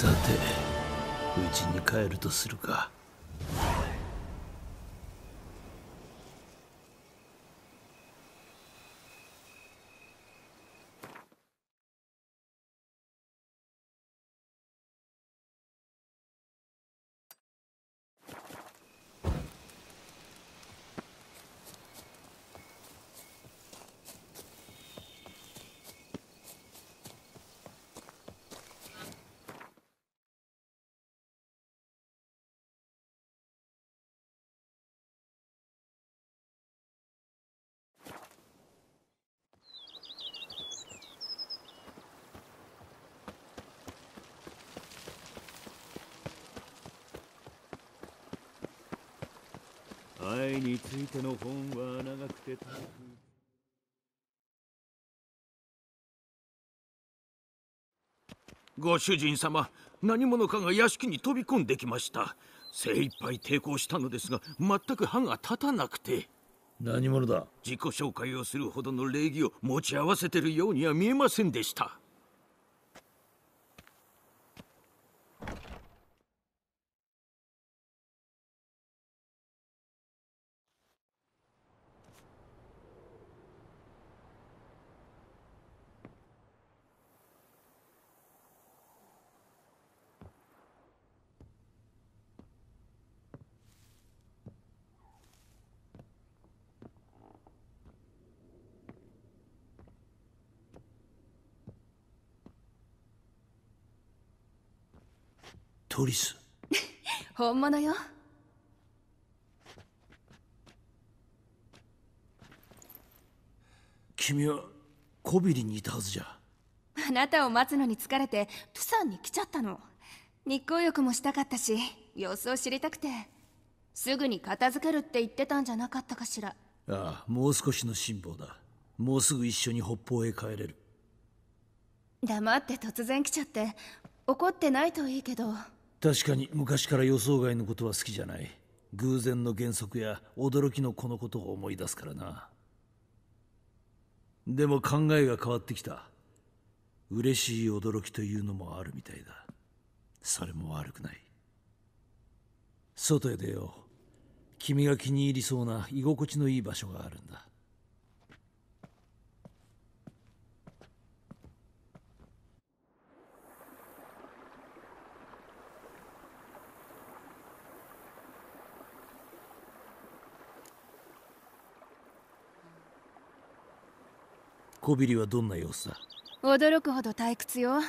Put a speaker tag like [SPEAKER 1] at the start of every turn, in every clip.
[SPEAKER 1] さてうちに帰るとするか。愛についての本は長くて高く。ご主人様何者かが屋敷に飛び込んできました精一杯抵抗したのですが全く歯が立たなくて何者だ自己紹介をするほどの礼儀を持ち合わせてるようには見えませんでしたトリス本物よ君はコビリにいたはずじゃ
[SPEAKER 2] あなたを待つのに疲れてプサンに来ちゃったの日光浴もしたかったし様子を知りたくてすぐに片付けるって言ってたんじゃなかったかしら
[SPEAKER 1] ああもう少しの辛抱だもうすぐ一緒に北方へ帰れる
[SPEAKER 2] 黙って突然来ちゃって怒ってないといいけど
[SPEAKER 1] 確かに昔から予想外のことは好きじゃない偶然の原則や驚きのこのことを思い出すからなでも考えが変わってきた嬉しい驚きというのもあるみたいだそれも悪くない外へ出よう君が気に入りそうな居心地のいい場所があるんだ小ビリはどんな様子だ
[SPEAKER 2] 驚くほど退屈よ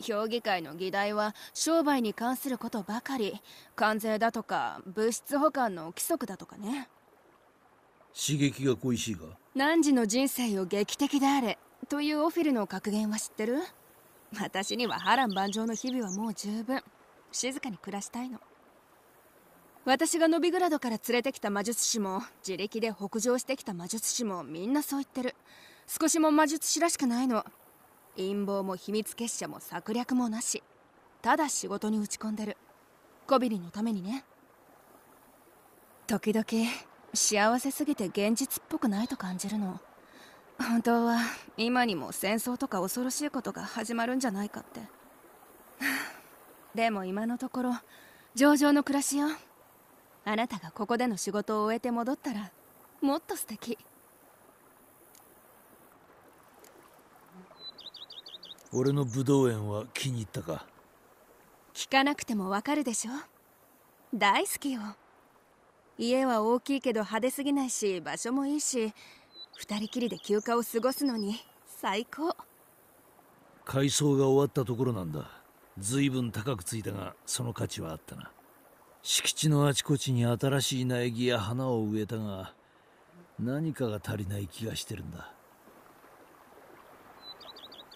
[SPEAKER 2] 評議会の議題は商売に関することばかり関税だとか物質保管の規則だとかね
[SPEAKER 1] 刺激が恋しいが
[SPEAKER 2] 汝の人生を劇的であれというオフィルの格言は知ってる私には波乱万丈の日々はもう十分静かに暮らしたいの私がノビグラドから連れてきた魔術師も自力で北上してきた魔術師もみんなそう言ってる少しも魔術師らしくないの陰謀も秘密結社も策略もなしただ仕事に打ち込んでるコビリのためにね時々幸せすぎて現実っぽくないと感じるの本当は今にも戦争とか恐ろしいことが始まるんじゃないかってでも今のところ上々の暮らしよあなたがここでの仕事を終えて戻ったらもっと素敵
[SPEAKER 1] 俺のブドウ園は気に入ったか
[SPEAKER 2] 聞かなくてもわかるでしょ大好きよ家は大きいけど派手すぎないし場所もいいし2人きりで休暇を過ごすのに最高
[SPEAKER 1] 改装が終わったところなんだ随分高くついたがその価値はあったな敷地のあちこちに新しい苗木や花を植えたが何かが足りない気がしてるんだ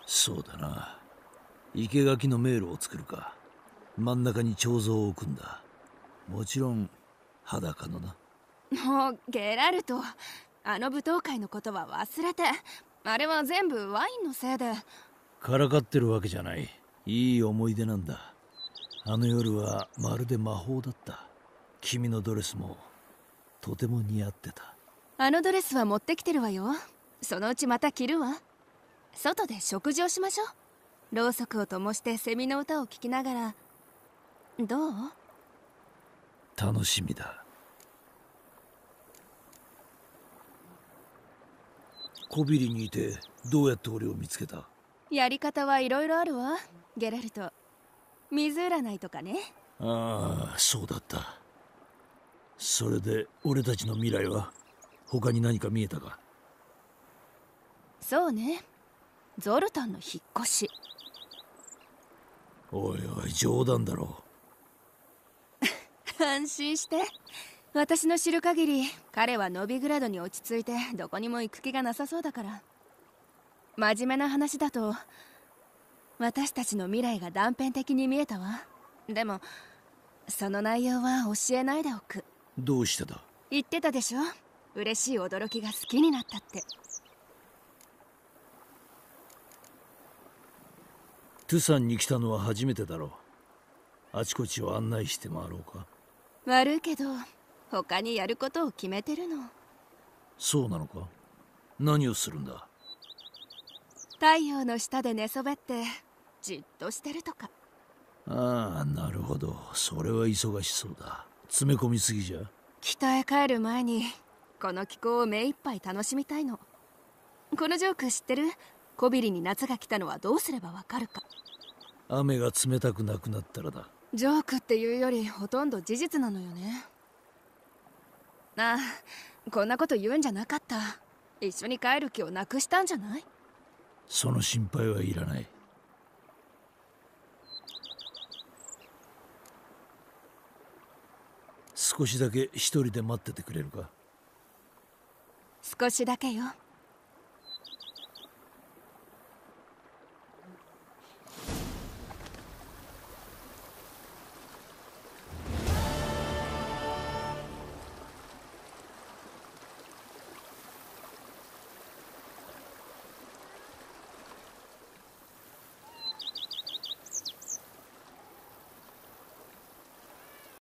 [SPEAKER 1] そうだな生垣の迷路を作るか真ん中に彫像を置くんだもちろん裸のな
[SPEAKER 2] もうゲラルトあの舞踏会のことは忘れてあれは全部ワインのせいで
[SPEAKER 1] からかってるわけじゃないいい思い出なんだあの夜はまるで魔法だった君のドレスもとても似合ってた
[SPEAKER 2] あのドレスは持ってきてるわよそのうちまた着るわ外で食事をしましょうろうそくを灯してセミの歌を聴きながらどう
[SPEAKER 1] 楽しみだこびりにいてどうやって俺を見つけた
[SPEAKER 2] やり方はいろいろあるわゲラルト水占いとかね
[SPEAKER 1] ああそうだったそれで俺たちの未来は他に何か見えたか
[SPEAKER 2] そうねゾルタンの引っ越し
[SPEAKER 1] おいおい冗談だろ
[SPEAKER 2] 安心して私の知る限り彼はノビグラドに落ち着いてどこにも行く気がなさそうだから真面目な話だと私たちの未来が断片的に見えたわでもその内容は教えないでおく
[SPEAKER 1] どうしてだ
[SPEAKER 2] 言ってたでしょ嬉しい驚きが好きになったって
[SPEAKER 1] トゥサンに来たのは初めてだろうあちこちを案内して回ろうか
[SPEAKER 2] 悪いけど他にやることを決めてるの
[SPEAKER 1] そうなのか何をするんだ
[SPEAKER 2] 太陽の下で寝そべってじっとしてるとか
[SPEAKER 1] ああなるほどそれは忙しそうだ詰め込みすぎじゃ
[SPEAKER 2] 北へ帰る前にこの気候を目いっぱい楽しみたいのこのジョーク知ってるこびりに夏が来たのはどうすればわかるか
[SPEAKER 1] 雨が冷たくなくなったらだ
[SPEAKER 2] ジョークっていうよりほとんど事実なのよねああこんなこと言うんじゃなかった一緒に帰る気をなくしたんじゃない
[SPEAKER 1] その心配はいらない少しだけ一人で待っててくれるか
[SPEAKER 2] 少しだけよ